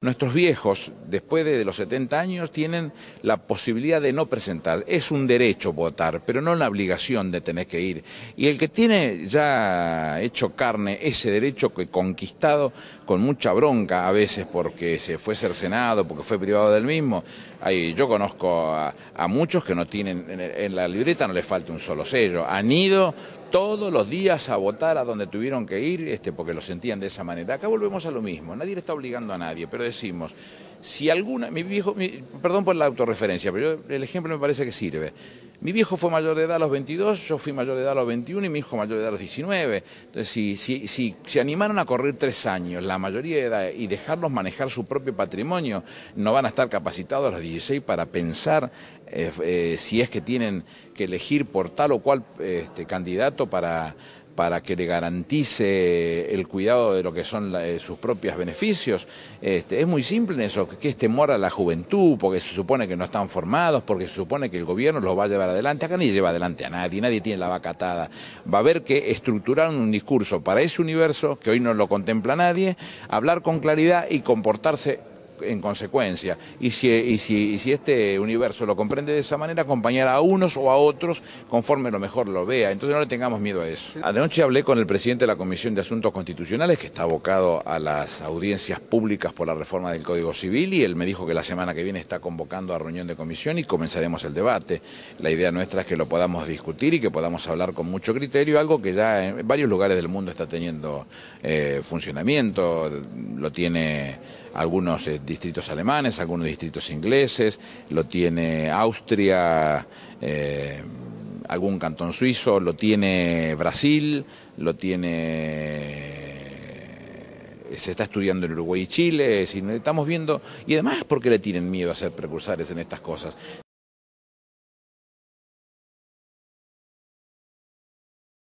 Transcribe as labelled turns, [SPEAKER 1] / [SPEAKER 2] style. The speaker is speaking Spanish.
[SPEAKER 1] Nuestros viejos, después de los 70 años, tienen la posibilidad de no presentar. Es un derecho votar, pero no la obligación de tener que ir. Y el que tiene ya hecho carne ese derecho que conquistado con mucha bronca a veces porque se fue cercenado, porque fue privado del mismo. Ahí, yo conozco a, muchos que no tienen, en, en la libreta no les falta un solo sello. Han ido todos los días a votar a donde tuvieron que ir, este, porque lo sentían de esa manera. Acá volvemos a lo mismo, nadie le está obligando a nadie, pero decimos, si alguna, mi viejo, perdón por la autorreferencia, pero el ejemplo me parece que sirve. Mi viejo fue mayor de edad a los 22, yo fui mayor de edad a los 21 y mi hijo mayor de edad a los 19. Entonces, si, se animaron a correr tres años, la mayoría de edad, y dejarlos manejar su propio patrimonio, no van a estar capacitados a los 16 para pensar eh, eh, si es que tienen que elegir por tal o cual este, candidato para para que le garantice el cuidado de lo que son eh, sus propios beneficios. Este, es muy simple en eso, que es temor a la juventud, porque se supone que no están formados, porque se supone que el gobierno los va a llevar adelante. Acá ni lleva adelante a nadie, nadie tiene la vaca atada. Va a haber que estructurar un discurso para ese universo, que hoy no lo contempla nadie, hablar con claridad y comportarse en consecuencia. Y si, y este universo lo comprende de esa manera, acompañar a unos o a otros conforme lo mejor lo vea. Entonces no le tengamos miedo a eso. Anoche hablé con el presidente de la Comisión de Asuntos Constitucionales, que está abocado a las audiencias públicas por la reforma del Código Civil, y él me dijo que la semana que viene está convocando a reunión de comisión y comenzaremos el debate. La idea nuestra es que lo podamos discutir y que podamos hablar con mucho criterio, algo que ya en varios lugares del mundo está teniendo eh, funcionamiento, lo tiene algunos... Eh, distritos alemanes, algunos distritos ingleses, lo tiene Austria, eh, algún cantón suizo, lo tiene Brasil, lo tiene eh, se está estudiando en Uruguay y Chile, es estamos viendo, y además porque le tienen miedo a ser precursores en estas cosas.